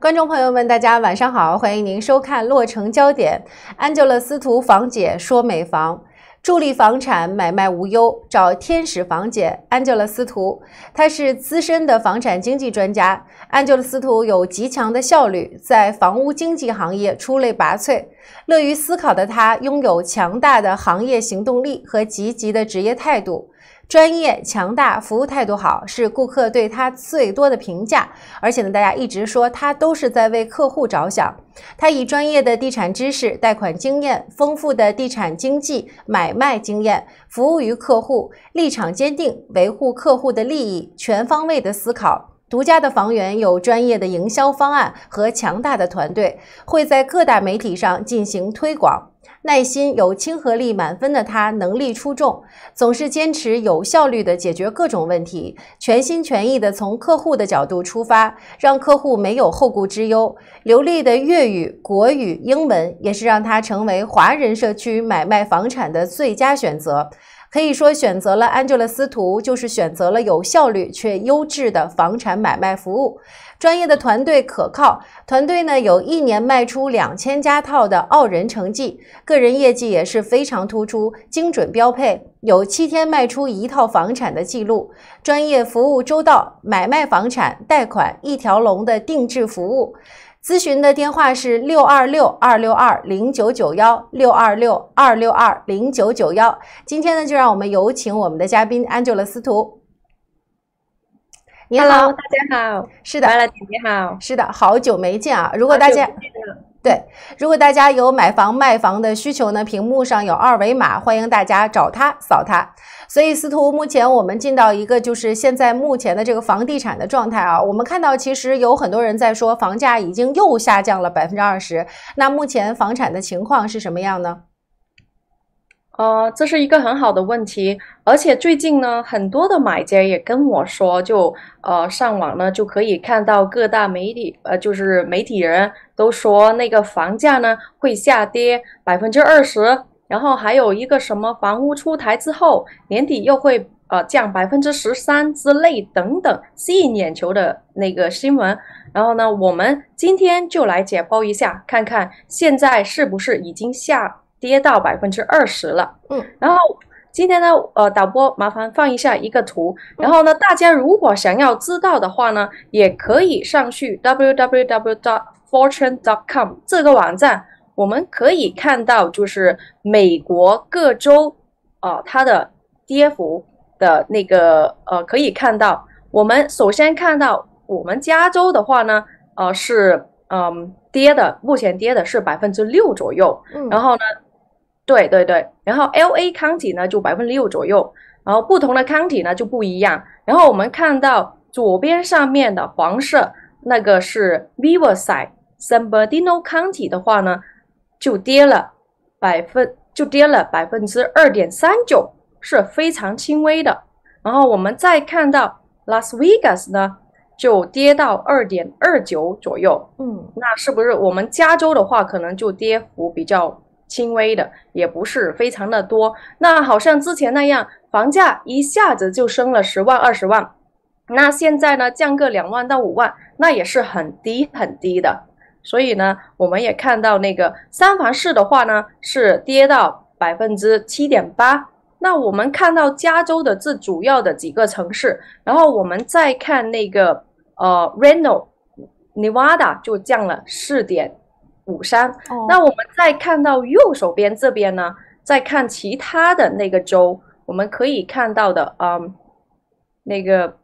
观众朋友们，大家晚上好！欢迎您收看《洛城焦点安吉勒斯图房姐说美房，助力房产买卖无忧。找天使房姐安吉勒斯图。他她是资深的房产经济专家。安吉勒斯图有极强的效率，在房屋经济行业出类拔萃。乐于思考的她，拥有强大的行业行动力和积极的职业态度。专业、强大、服务态度好，是顾客对他最多的评价。而且呢，大家一直说他都是在为客户着想。他以专业的地产知识、贷款经验、丰富的地产经济买卖经验，服务于客户，立场坚定，维护客户的利益，全方位的思考。独家的房源，有专业的营销方案和强大的团队，会在各大媒体上进行推广。耐心、有亲和力、满分的他，能力出众，总是坚持有效率的解决各种问题，全心全意的从客户的角度出发，让客户没有后顾之忧。流利的粤语、国语、英文，也是让他成为华人社区买卖房产的最佳选择。可以说，选择了安吉 g 斯图，就是选择了有效率却优质的房产买卖服务。专业的团队可靠，团队呢有一年卖出两千家套的傲人成绩，个人业绩也是非常突出，精准标配有七天卖出一套房产的记录，专业服务周到，买卖房产贷款一条龙的定制服务，咨询的电话是六二六二六二零九九幺六二六二六二零九九幺。今天呢，就让我们有请我们的嘉宾安吉拉司徒。你好，大家好。是的，你好。是的，好久没见啊！如果大家对如果大家有买房卖房的需求呢，屏幕上有二维码，欢迎大家找他扫他。所以司徒，目前我们进到一个就是现在目前的这个房地产的状态啊，我们看到其实有很多人在说房价已经又下降了百分之二十。那目前房产的情况是什么样呢？呃，这是一个很好的问题，而且最近呢，很多的买家也跟我说，就呃上网呢就可以看到各大媒体，呃就是媒体人都说那个房价呢会下跌百分之二十，然后还有一个什么房屋出台之后年底又会呃降百分之十三之类等等吸引眼球的那个新闻，然后呢，我们今天就来解剖一下，看看现在是不是已经下。跌到百分之二十了，嗯，然后今天呢，呃，导播麻烦放一下一个图，然后呢，大家如果想要知道的话呢，也可以上去 www.dotfortune.dotcom 这个网站，我们可以看到就是美国各州啊它的跌幅的那个呃，可以看到，我们首先看到我们加州的话呢，呃，是嗯跌的，目前跌的是百分之六左右，然后呢。对对对，然后 L A t 体呢就百分之六左右，然后不同的 t 体呢就不一样。然后我们看到左边上面的黄色那个是 Riverside San Bernardino 抗体的话呢，就跌了百分，就跌了百分之二点三九，是非常轻微的。然后我们再看到 Las Vegas 呢，就跌到二点二九左右。嗯，那是不是我们加州的话可能就跌幅比较？轻微的，也不是非常的多。那好像之前那样，房价一下子就升了十万、二十万。那现在呢，降个两万到五万，那也是很低、很低的。所以呢，我们也看到那个三房市的话呢，是跌到百分之七点八。那我们看到加州的最主要的几个城市，然后我们再看那个呃，Reno、Nevada 就降了四点。武山。那我们再看到右手边这边呢，再看其他的那个州，我们可以看到的，嗯，那个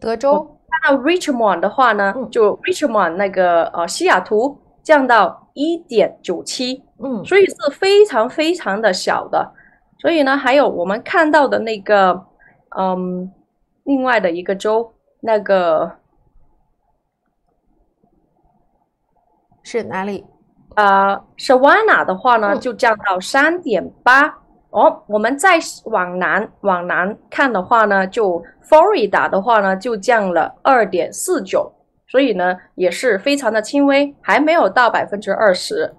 德州。看到 Richmond 的话呢，就 Richmond 那个呃西雅图降到一点九七，嗯，所以是非常非常的小的。所以呢，还有我们看到的那个，嗯，另外的一个州，那个。是哪里？呃 s o a n a 的话呢，就降到三点八哦。我们再往南往南看的话呢，就 Florida 的话呢，就降了二点四九，所以呢，也是非常的轻微，还没有到百分之二十。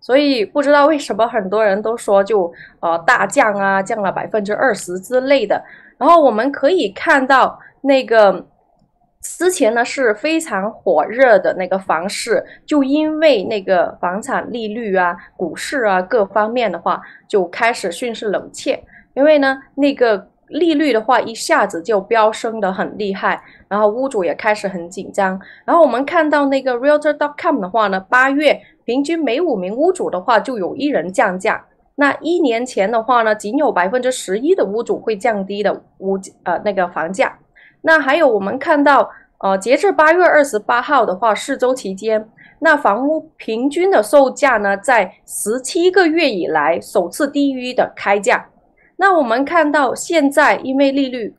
所以不知道为什么很多人都说就呃大降啊，降了百分之二十之类的。然后我们可以看到那个。之前呢是非常火热的那个房市，就因为那个房产利率啊、股市啊各方面的话，就开始迅速冷却。因为呢，那个利率的话一下子就飙升的很厉害，然后屋主也开始很紧张。然后我们看到那个 Realtor.com 的话呢，八月平均每五名屋主的话就有一人降价。那一年前的话呢，仅有百分之十一的屋主会降低的屋呃那个房价。那还有，我们看到，呃，截至八月二十八号的话，四周期间，那房屋平均的售价呢，在十七个月以来首次低于的开价。那我们看到，现在因为利率，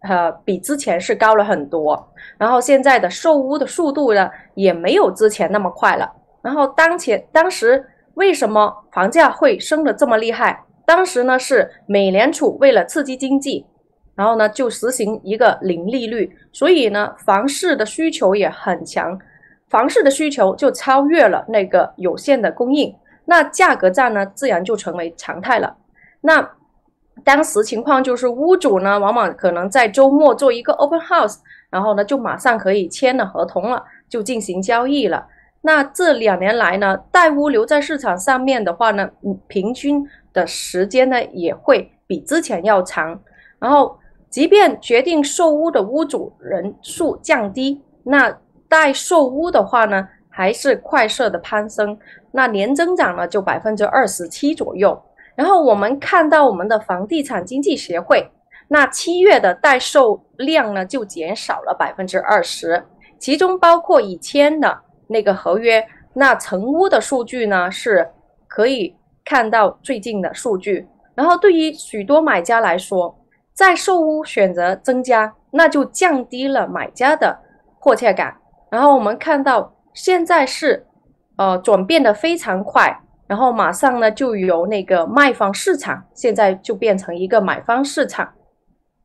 呃，比之前是高了很多，然后现在的售屋的速度呢，也没有之前那么快了。然后当前当时为什么房价会升的这么厉害？当时呢是美联储为了刺激经济。然后呢，就实行一个零利率，所以呢，房市的需求也很强，房市的需求就超越了那个有限的供应，那价格战呢，自然就成为常态了。那当时情况就是，屋主呢，往往可能在周末做一个 open house，然后呢，就马上可以签了合同了，就进行交易了。那这两年来呢，带屋留在市场上面的话呢，平均的时间呢，也会比之前要长，然后。即便决定售屋的屋主人数降低，那待售屋的话呢，还是快速的攀升，那年增长呢就百分之二十七左右。然后我们看到我们的房地产经济协会，那七月的待售量呢就减少了百分之二十，其中包括已签的那个合约。那成屋的数据呢是可以看到最近的数据。然后对于许多买家来说，在售屋选择增加，那就降低了买家的迫切感。然后我们看到现在是，呃，转变的非常快。然后马上呢，就由那个卖方市场，现在就变成一个买方市场。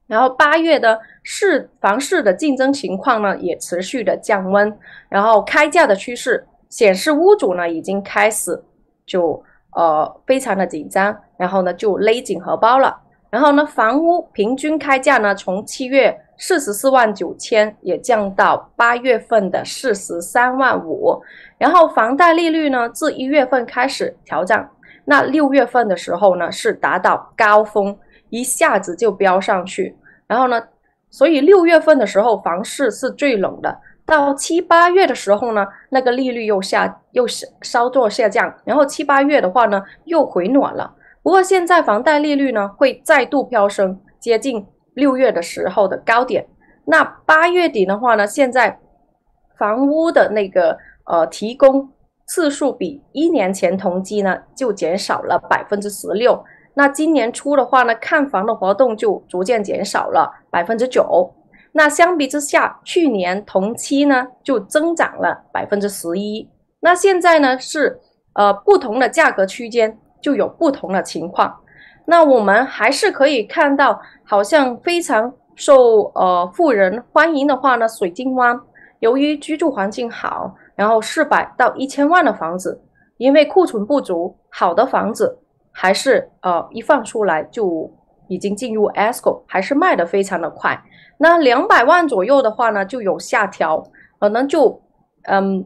然后八月的市房市的竞争情况呢，也持续的降温。然后开价的趋势显示，屋主呢已经开始就呃非常的紧张，然后呢就勒紧荷包了。然后呢，房屋平均开价呢，从七月四十四万九千也降到八月份的四十三万五。然后房贷利率呢，自一月份开始调涨，那六月份的时候呢，是达到高峰，一下子就飙上去。然后呢，所以六月份的时候房市是最冷的。到七八月的时候呢，那个利率又下又稍作下降，然后七八月的话呢，又回暖了。不过现在房贷利率呢会再度飙升，接近六月的时候的高点。那八月底的话呢，现在房屋的那个呃提供次数比一年前同期呢就减少了百分之十六。那今年初的话呢，看房的活动就逐渐减少了百分之九。那相比之下，去年同期呢就增长了百分之十一。那现在呢是呃不同的价格区间。就有不同的情况，那我们还是可以看到，好像非常受呃富人欢迎的话呢，水晶湾由于居住环境好，然后四百到一千万的房子，因为库存不足，好的房子还是呃一放出来就已经进入 a s c o 还是卖的非常的快。那两百万左右的话呢，就有下调，可能就嗯。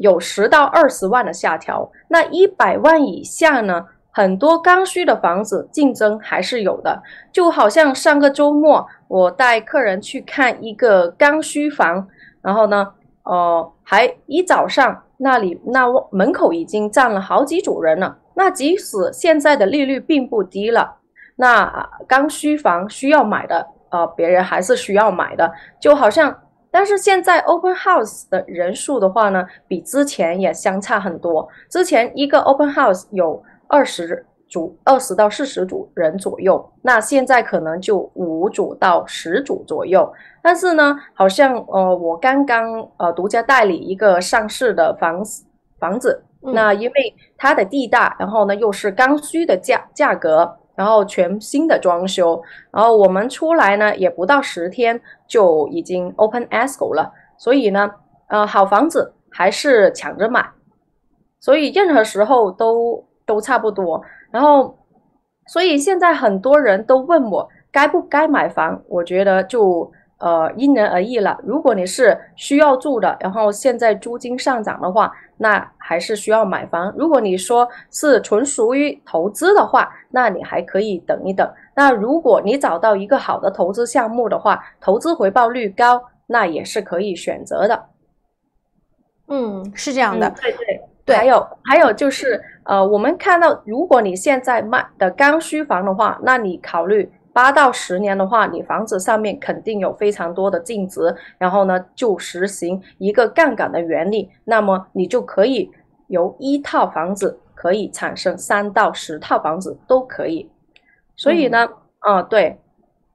有十到二十万的下调，那一百万以下呢？很多刚需的房子竞争还是有的。就好像上个周末，我带客人去看一个刚需房，然后呢，哦，还一早上那里那门口已经站了好几组人了。那即使现在的利率并不低了，那刚需房需要买的呃，别人还是需要买的，就好像。但是现在 open house 的人数的话呢，比之前也相差很多。之前一个 open house 有二十组、二十到四十组人左右，那现在可能就五组到十组左右。但是呢，好像呃，我刚刚呃，独家代理一个上市的房子，房子，那因为它的地大，然后呢又是刚需的价价格，然后全新的装修，然后我们出来呢也不到十天。就已经 open ask 了，所以呢，呃，好房子还是抢着买，所以任何时候都都差不多。然后，所以现在很多人都问我该不该买房，我觉得就呃因人而异了。如果你是需要住的，然后现在租金上涨的话，那还是需要买房。如果你说是纯属于投资的话，那你还可以等一等。那如果你找到一个好的投资项目的话，投资回报率高，那也是可以选择的。嗯，是这样的。对对对。还有还有就是，呃，我们看到，如果你现在卖的刚需房的话，那你考虑八到十年的话，你房子上面肯定有非常多的净值，然后呢，就实行一个杠杆的原理，那么你就可以由一套房子可以产生三到十套房子都可以。所以呢，嗯，对，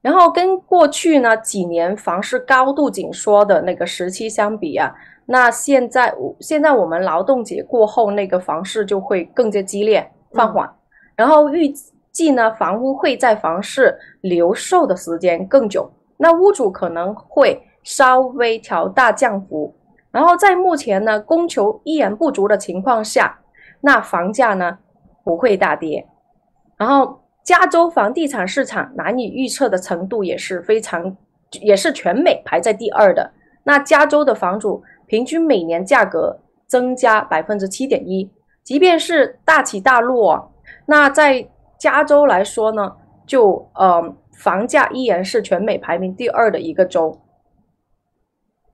然后跟过去呢几年房市高度紧缩的那个时期相比啊，那现在现在我们劳动节过后那个房市就会更加激烈放缓，然后预计呢房屋会在房市留售的时间更久，那屋主可能会稍微调大降幅，然后在目前呢供求依然不足的情况下，那房价呢不会大跌，然后。加州房地产市场难以预测的程度也是非常，也是全美排在第二的。那加州的房主平均每年价格增加百分之七点一，即便是大起大落，那在加州来说呢，就呃房价依然是全美排名第二的一个州。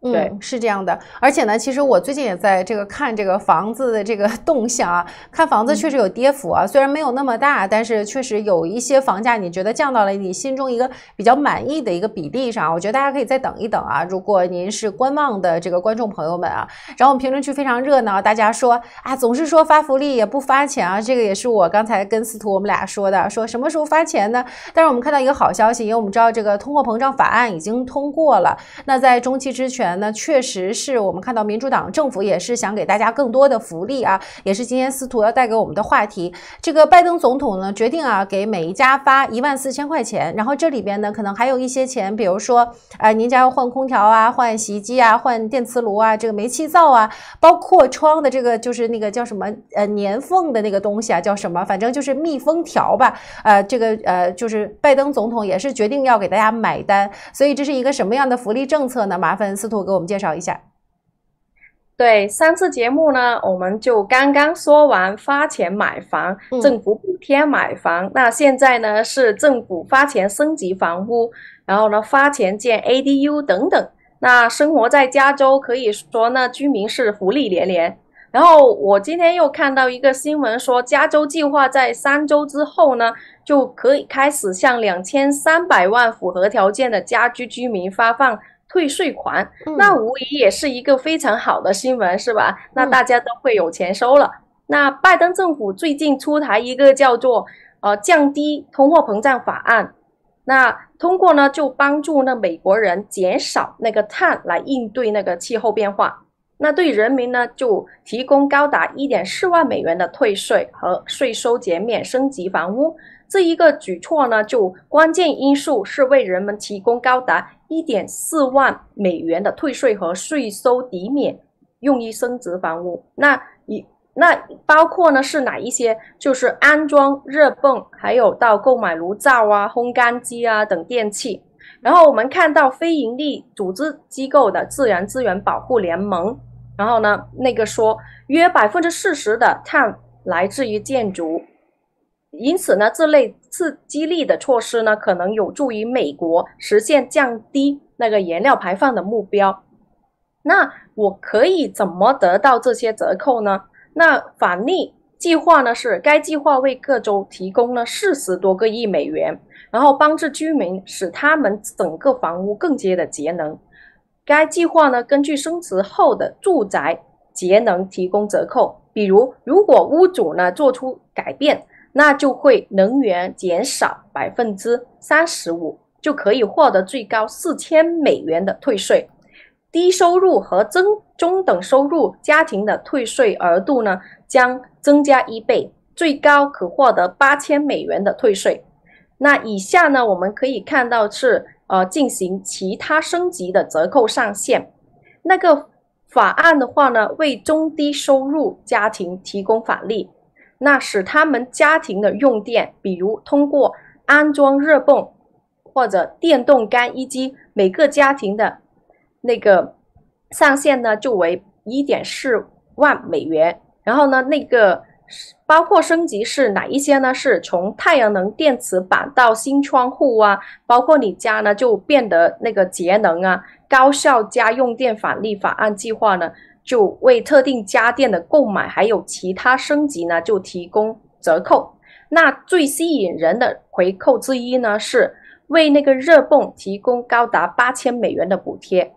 对，是这样的。而且呢，其实我最近也在这个看这个房子的这个 动向啊。看房子确实有跌幅啊，虽然没有那么大，但是确实有一些房价，你觉得降到了你心中一个比较满意的一个比例上。我觉得大家可以再等一等啊。如果您是观望的这个观众朋友们啊，然后我们评论区非常热闹，大家说啊，总是说发福利也不发钱啊，这个也是我刚才跟司徒我们俩说的，说什么时候发钱呢？但是我们看到一个好消息，因为我们知道这个通货膨胀法案已经通过了，那在中期之前。那确实是我们看到民主党政府也是想给大家更多的福利啊，也是今天司徒要带给我们的话题。这个拜登总统呢决定啊给每一家发一万四千块钱，然后这里边呢可能还有一些钱，比如说啊您家要换空调啊、换洗衣机啊、换电磁炉啊、这个煤气灶啊，包括窗的这个就是那个叫什么呃年缝的那个东西啊，叫什么，反正就是密封条吧。呃，这个呃就是拜登总统也是决定要给大家买单，所以这是一个什么样的福利政策呢？麻烦司徒。给我们介绍一下。对，上次节目呢，我们就刚刚说完发钱买房、政府补贴买房。那现在呢，是政府发钱升级房屋，然后呢发钱建 ADU 等等。那生活在加州可以说，呢，居民是福利连连。然后我今天又看到一个新闻说，加州计划在三周之后呢，就可以开始向两千三百万符合条件的家居居民发放。退税款，那无疑也是一个非常好的新闻，是吧？那大家都会有钱收了。那拜登政府最近出台一个叫做“呃降低通货膨胀法案”，那通过呢就帮助那美国人减少那个碳来应对那个气候变化。那对人民呢就提供高达一点四万美元的退税和税收减免，升级房屋。这一个举措呢，就关键因素是为人们提供高达。一点四万美元的退税和税收抵免用于升值房屋，那你那包括呢是哪一些？就是安装热泵，还有到购买炉灶啊、烘干机啊等电器。然后我们看到非营利组织机构的自然资源保护联盟，然后呢那个说约百分之四十的碳来自于建筑。因此呢，这类刺激力的措施呢，可能有助于美国实现降低那个原料排放的目标。那我可以怎么得到这些折扣呢？那返利计划呢？是该计划为各州提供了四十多个亿美元，然后帮助居民使他们整个房屋更接的节能。该计划呢，根据升值后的住宅节能提供折扣。比如，如果屋主呢做出改变。那就会能源减少百分之三十五，就可以获得最高四千美元的退税。低收入和中中等收入家庭的退税额度呢，将增加一倍，最高可获得八千美元的退税。那以下呢，我们可以看到是呃进行其他升级的折扣上限。那个法案的话呢，为中低收入家庭提供返利。那使他们家庭的用电，比如通过安装热泵或者电动干衣机，每个家庭的那个上限呢就为一点四万美元。然后呢，那个包括升级是哪一些呢？是从太阳能电池板到新窗户啊，包括你家呢就变得那个节能啊、高效家用电返利法案计划呢？就为特定家电的购买还有其他升级呢，就提供折扣。那最吸引人的回扣之一呢，是为那个热泵提供高达八千美元的补贴。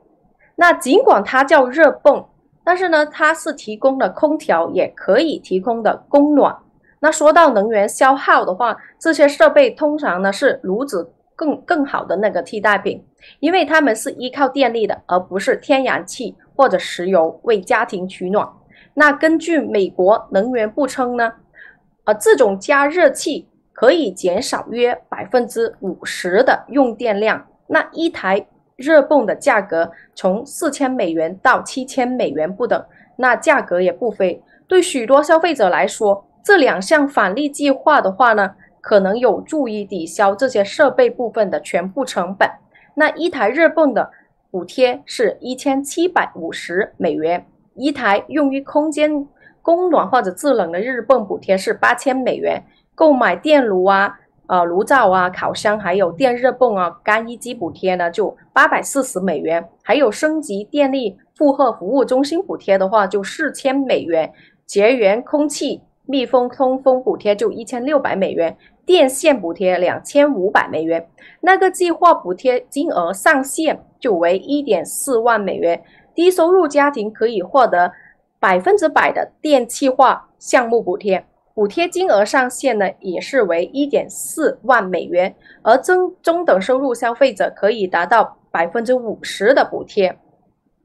那尽管它叫热泵，但是呢，它是提供的空调也可以提供的供暖。那说到能源消耗的话，这些设备通常呢是炉子更更好的那个替代品。因为他们是依靠电力的，而不是天然气或者石油为家庭取暖。那根据美国能源部称呢，呃，这种加热器可以减少约百分之五十的用电量。那一台热泵的价格从四千美元到七千美元不等，那价格也不菲。对许多消费者来说，这两项返利计划的话呢，可能有助于抵消这些设备部分的全部成本。那一台热泵的补贴是一千七百五十美元，一台用于空间供暖或者制冷的日泵补贴是八千美元。购买电炉啊、呃炉灶啊、烤箱，还有电热泵啊、干衣机补贴呢，就八百四十美元。还有升级电力负荷服务中心补贴的话，就四千美元。绝缘、空气密封、通风补贴就一千六百美元。电线补贴两千五百美元，那个计划补贴金额上限就为一点四万美元。低收入家庭可以获得百分之百的电气化项目补贴，补贴金额上限呢也是为一点四万美元。而中中等收入消费者可以达到百分之五十的补贴，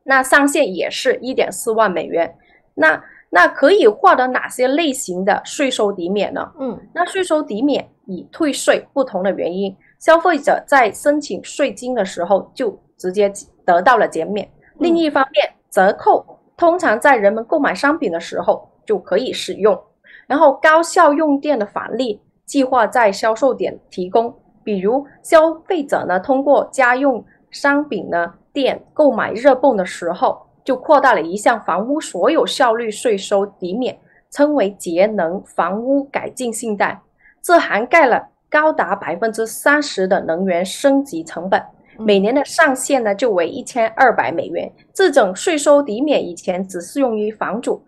那上限也是一点四万美元。那那可以获得哪些类型的税收抵免呢？嗯，那税收抵免。以退税不同的原因，消费者在申请税金的时候就直接得到了减免。另一方面，折扣通常在人们购买商品的时候就可以使用。然后，高效用电的返利计划在销售点提供。比如，消费者呢通过家用商品呢店购买热泵的时候，就扩大了一项房屋所有效率税收抵免，称为节能房屋改进信贷。这涵盖了高达百分之三十的能源升级成本，每年的上限呢就为一千二百美元。这种税收抵免以前只适用于房主，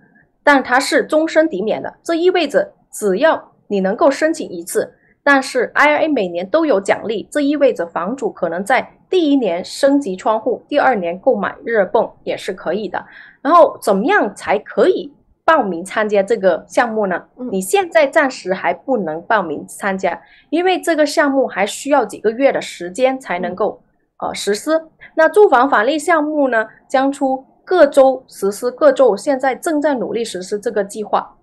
但它是终身抵免的，这意味着只要你能够申请一次。但是 IRA 每年都有奖励，这意味着房主可能在第一年升级窗户，第二年购买热泵也是可以的。然后怎么样才可以？报名参加这个项目呢？你现在暂时还不能报名参加，因为这个项目还需要几个月的时间才能够，呃，实施。那住房法律项目呢，将出各州实施，各州现在正在努力实施这个计划。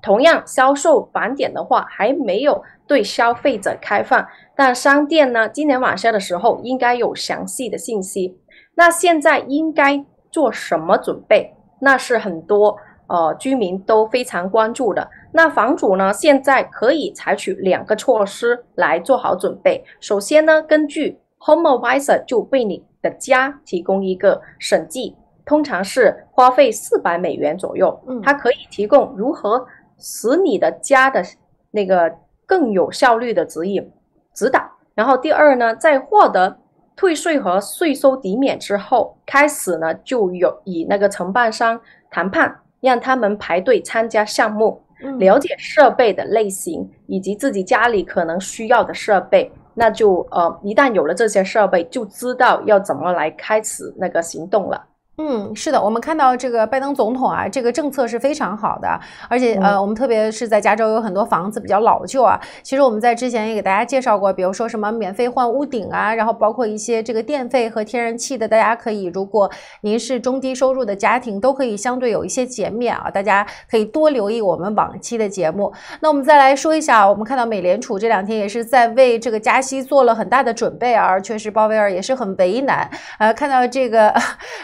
同样，销售返点的话还没有对消费者开放，但商店呢，今年晚上的时候应该有详细的信息。那现在应该做什么准备？那是很多。呃，居民都非常关注的。那房主呢，现在可以采取两个措施来做好准备。首先呢，根据 Home Advisor 就为你的家提供一个审计，通常是花费四百美元左右。嗯，它可以提供如何使你的家的那个更有效率的指引指导。然后第二呢，在获得退税和税收抵免之后，开始呢就有与那个承办商谈判。让他们排队参加项目，了解设备的类型以及自己家里可能需要的设备。那就呃，一旦有了这些设备，就知道要怎么来开始那个行动了。嗯，是的，我们看到这个拜登总统啊，这个政策是非常好的，而且呃，我们特别是在加州有很多房子比较老旧啊。其实我们在之前也给大家介绍过，比如说什么免费换屋顶啊，然后包括一些这个电费和天然气的，大家可以如果您是中低收入的家庭，都可以相对有一些减免啊。大家可以多留意我们往期的节目。那我们再来说一下，我们看到美联储这两天也是在为这个加息做了很大的准备，而确实鲍威尔也是很为难。呃，看到这个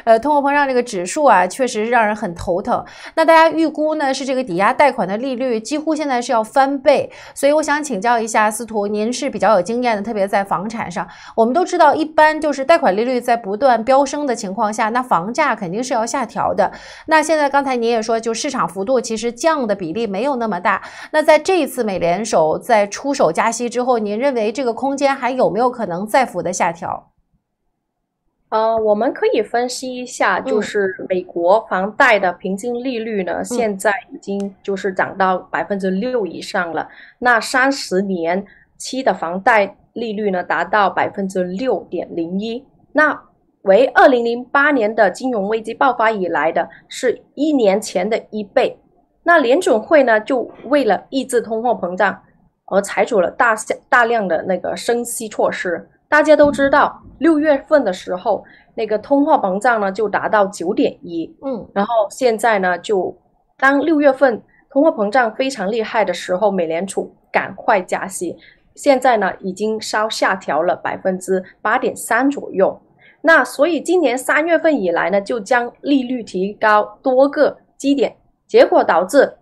呃，通过。会让这个指数啊，确实让人很头疼。那大家预估呢，是这个抵押贷款的利率几乎现在是要翻倍。所以我想请教一下司徒，您是比较有经验的，特别在房产上。我们都知道，一般就是贷款利率在不断飙升的情况下，那房价肯定是要下调的。那现在刚才您也说，就市场幅度其实降的比例没有那么大。那在这一次美联储在出手加息之后，您认为这个空间还有没有可能再幅的下调？呃，我们可以分析一下，就是美国房贷的平均利率呢，现在已经就是涨到百分之六以上了。那三十年期的房贷利率呢，达到百分之六点零一，那为二零零八年的金融危机爆发以来的是一年前的一倍。那联准会呢，就为了抑制通货膨胀而采取了大大量的那个升息措施。大家都知道，六月份的时候，那个通货膨胀呢就达到九点一，嗯，然后现在呢就当六月份通货膨胀非常厉害的时候，美联储赶快加息，现在呢已经稍下调了百分之八点三左右。那所以今年三月份以来呢，就将利率提高多个基点，结果导致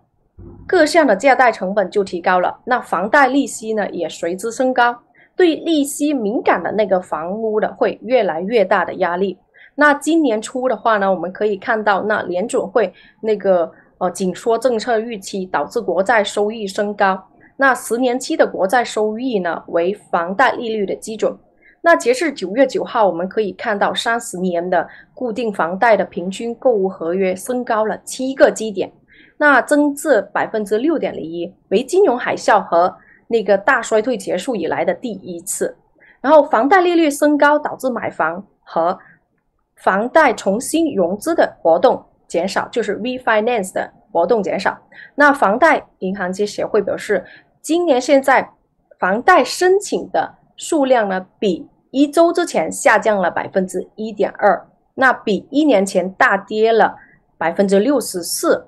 各项的借贷成本就提高了，那房贷利息呢也随之升高。对利息敏感的那个房屋的会越来越大的压力。那今年初的话呢，我们可以看到，那联准会那个呃紧缩政策预期导致国债收益升高。那十年期的国债收益呢为房贷利率的基准。那截至九月九号，我们可以看到三十年的固定房贷的平均购物合约升高了七个基点，那增至百分之六点零一。为金融海啸和那个大衰退结束以来的第一次，然后房贷利率升高导致买房和房贷重新融资的活动减少，就是 refinance 的活动减少。那房贷银行界协会表示，今年现在房贷申请的数量呢，比一周之前下降了百分之一点二，那比一年前大跌了百分之六十四。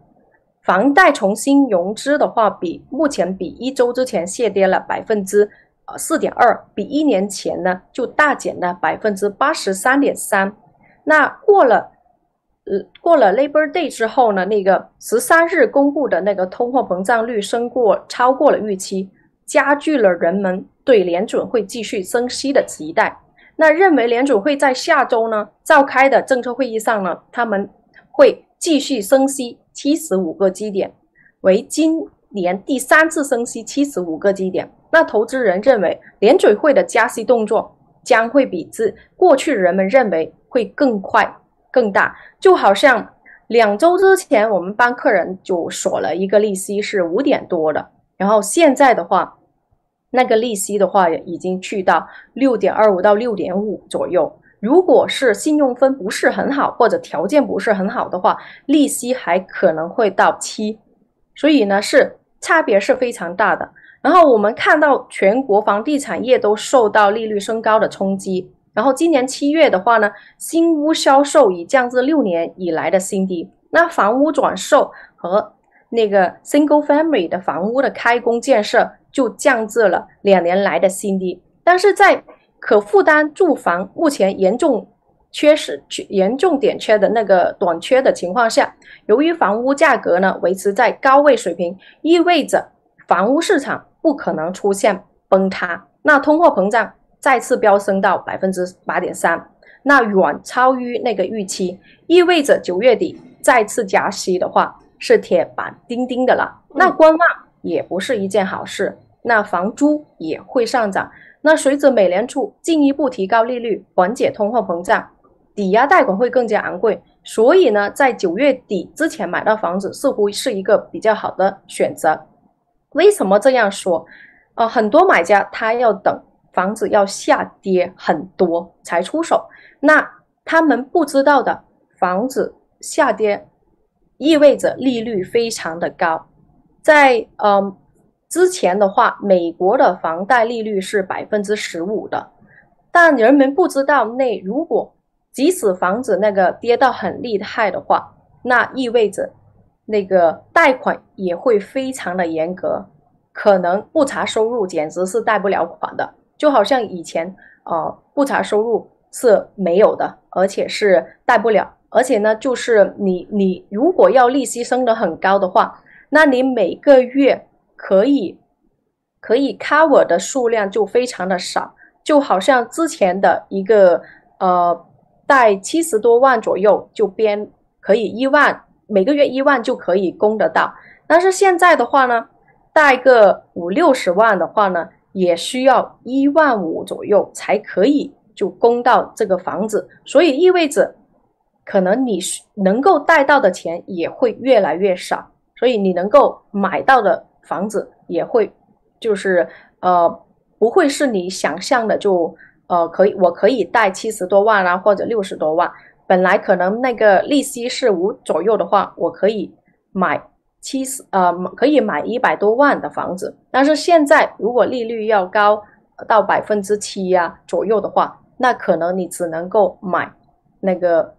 房贷重新融资的话，比目前比一周之前下跌了百分之呃四点二，比一年前呢就大减了百分之八十三点三。那过了呃过了 Labor Day 之后呢，那个十三日公布的那个通货膨胀率升过超过了预期，加剧了人们对联准会继续升息的期待。那认为联准会在下周呢召开的政策会议上呢，他们会继续升息。七十五个基点，为今年第三次升息七十五个基点。那投资人认为，联准会的加息动作将会比之过去人们认为会更快、更大。就好像两周之前，我们帮客人就锁了一个利息是五点多的，然后现在的话，那个利息的话已经去到六点二五到六点五左右。如果是信用分不是很好或者条件不是很好的话，利息还可能会到期，所以呢是差别是非常大的。然后我们看到全国房地产业都受到利率升高的冲击。然后今年七月的话呢，新屋销售已降至六年以来的新低。那房屋转售和那个 single family 的房屋的开工建设就降至了两年来的新低。但是在可负担住房目前严重缺失、严重点缺的那个短缺的情况下，由于房屋价格呢维持在高位水平，意味着房屋市场不可能出现崩塌。那通货膨胀再次飙升到百分之八点三，那远超于那个预期，意味着九月底再次加息的话是铁板钉钉的了。那观望也不是一件好事。那房租也会上涨，那随着美联储进一步提高利率，缓解通货膨胀，抵押贷款会更加昂贵。所以呢，在九月底之前买到房子似乎是一个比较好的选择。为什么这样说？呃，很多买家他要等房子要下跌很多才出手，那他们不知道的房子下跌意味着利率非常的高，在嗯。之前的话，美国的房贷利率是百分之十五的，但人们不知道那如果即使房子那个跌到很厉害的话，那意味着那个贷款也会非常的严格，可能不查收入简直是贷不了款的，就好像以前呃不查收入是没有的，而且是贷不了，而且呢就是你你如果要利息升得很高的话，那你每个月。可以，可以 cover 的数量就非常的少，就好像之前的一个呃贷七十多万左右就编可以一万每个月一万就可以供得到，但是现在的话呢，贷个五六十万的话呢，也需要一万五左右才可以就供到这个房子，所以意味着可能你能够贷到的钱也会越来越少，所以你能够买到的。房子也会，就是呃，不会是你想象的就呃可以，我可以贷七十多万啦，或者六十多万。本来可能那个利息是五左右的话，我可以买七十呃，可以买一百多万的房子。但是现在如果利率要高到百分之七呀左右的话，那可能你只能够买那个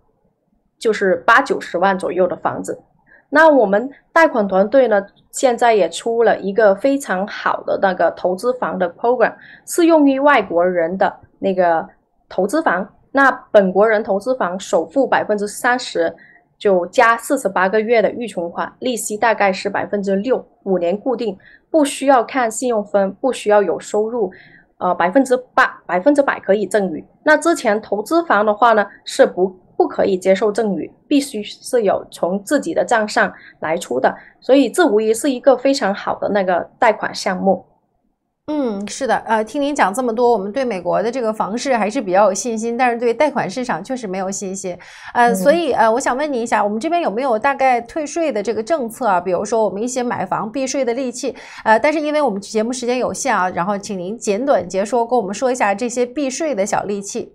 就是八九十万左右的房子。那我们贷款团队呢，现在也出了一个非常好的那个投资房的 program，适用于外国人的那个投资房。那本国人投资房首付百分之三十，就加四十八个月的预存款，利息大概是百分之六，五年固定，不需要看信用分，不需要有收入，呃，百分之八百分之百可以赠予。那之前投资房的话呢，是不。不可以接受赠与，必须是有从自己的账上来出的，所以这无疑是一个非常好的那个贷款项目。嗯，是的，呃，听您讲这么多，我们对美国的这个房市还是比较有信心，但是对贷款市场确实没有信心。呃，所以呃，我想问你一下，我们这边有没有大概退税的这个政策啊？比如说我们一些买房避税的利器？呃，但是因为我们节目时间有限啊，然后请您简短结说，跟我们说一下这些避税的小利器。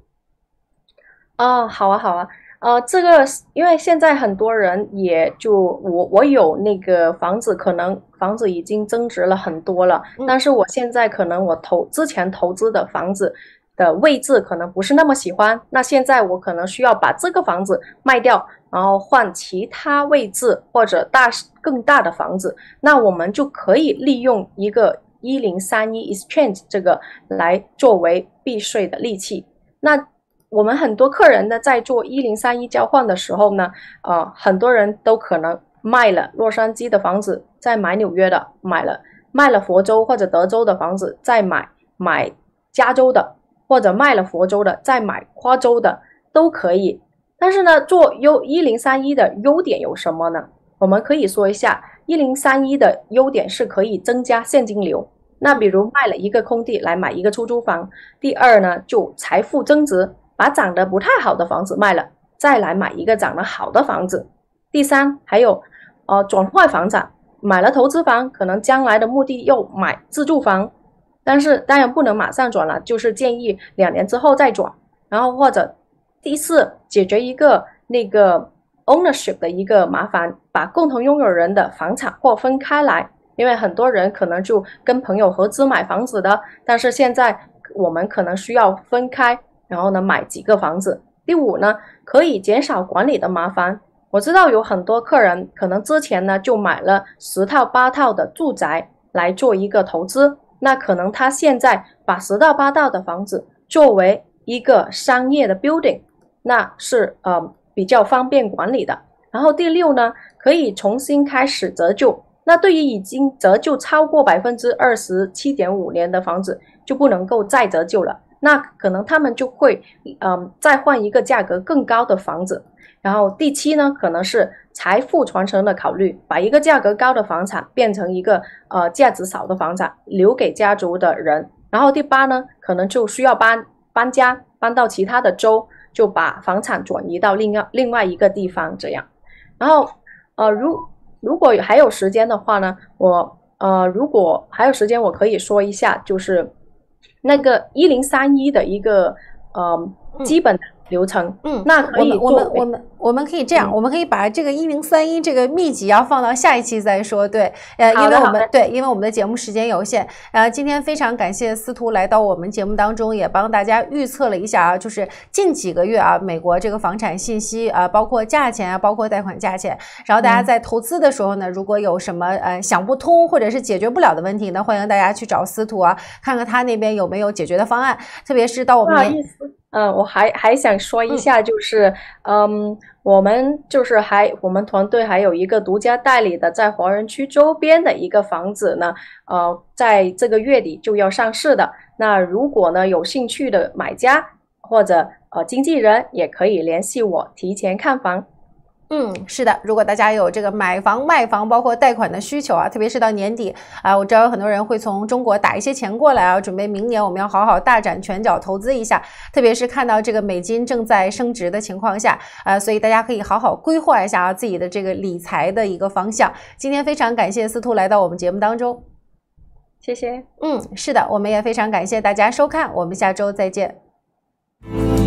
啊，好啊，好啊，呃，这个因为现在很多人也就我，我有那个房子，可能房子已经增值了很多了，但是我现在可能我投之前投资的房子的位置可能不是那么喜欢，那现在我可能需要把这个房子卖掉，然后换其他位置或者大更大的房子，那我们就可以利用一个一零三一 exchange 这个来作为避税的利器，那。我们很多客人呢，在做一零三一交换的时候呢，啊，很多人都可能卖了洛杉矶的房子，再买纽约的；买了卖了佛州或者德州的房子，再买买加州的；或者卖了佛州的，再买夸州的，都可以。但是呢，做优一零三一的优点有什么呢？我们可以说一下，一零三一的优点是可以增加现金流。那比如卖了一个空地来买一个出租房。第二呢，就财富增值。把涨得不太好的房子卖了，再来买一个涨得好的房子。第三，还有，呃，转换房产，买了投资房，可能将来的目的又买自住房，但是当然不能马上转了，就是建议两年之后再转。然后或者第四，解决一个那个 ownership 的一个麻烦，把共同拥有人的房产划分开来，因为很多人可能就跟朋友合资买房子的，但是现在我们可能需要分开。然后呢，买几个房子。第五呢，可以减少管理的麻烦。我知道有很多客人可能之前呢就买了十套八套的住宅来做一个投资，那可能他现在把十套八套的房子作为一个商业的 building，那是呃比较方便管理的。然后第六呢，可以重新开始折旧。那对于已经折旧超过百分之二十七点五年的房子，就不能够再折旧了。那可能他们就会，嗯，再换一个价格更高的房子。然后第七呢，可能是财富传承的考虑，把一个价格高的房产变成一个呃价值少的房产，留给家族的人。然后第八呢，可能就需要搬搬家，搬到其他的州，就把房产转移到另外另外一个地方。这样，然后呃，如如果还有时间的话呢，我呃，如果还有时间，我可以说一下，就是。那个一零三一的一个呃基本流程，那可以做。我们可以这样，我们可以把这个一零三一这个秘籍要放到下一期再说，对，呃，因为我们对，因为我们的节目时间有限。呃，今天非常感谢司徒来到我们节目当中，也帮大家预测了一下啊，就是近几个月啊，美国这个房产信息啊，包括价钱啊，包括贷款价钱。然后大家在投资的时候呢，如果有什么呃想不通或者是解决不了的问题，呢，欢迎大家去找司徒啊，看看他那边有没有解决的方案。特别是到我们嗯，我还还想说一下，就是嗯。我们就是还，我们团队还有一个独家代理的，在华人区周边的一个房子呢，呃，在这个月底就要上市的。那如果呢有兴趣的买家或者呃经纪人，也可以联系我提前看房。嗯，是的，如果大家有这个买房、卖房，包括贷款的需求啊，特别是到年底啊，我知道有很多人会从中国打一些钱过来啊，准备明年我们要好好大展拳脚，投资一下。特别是看到这个美金正在升值的情况下啊，所以大家可以好好规划一下啊自己的这个理财的一个方向。今天非常感谢司徒来到我们节目当中，谢谢。嗯，是的，我们也非常感谢大家收看，我们下周再见。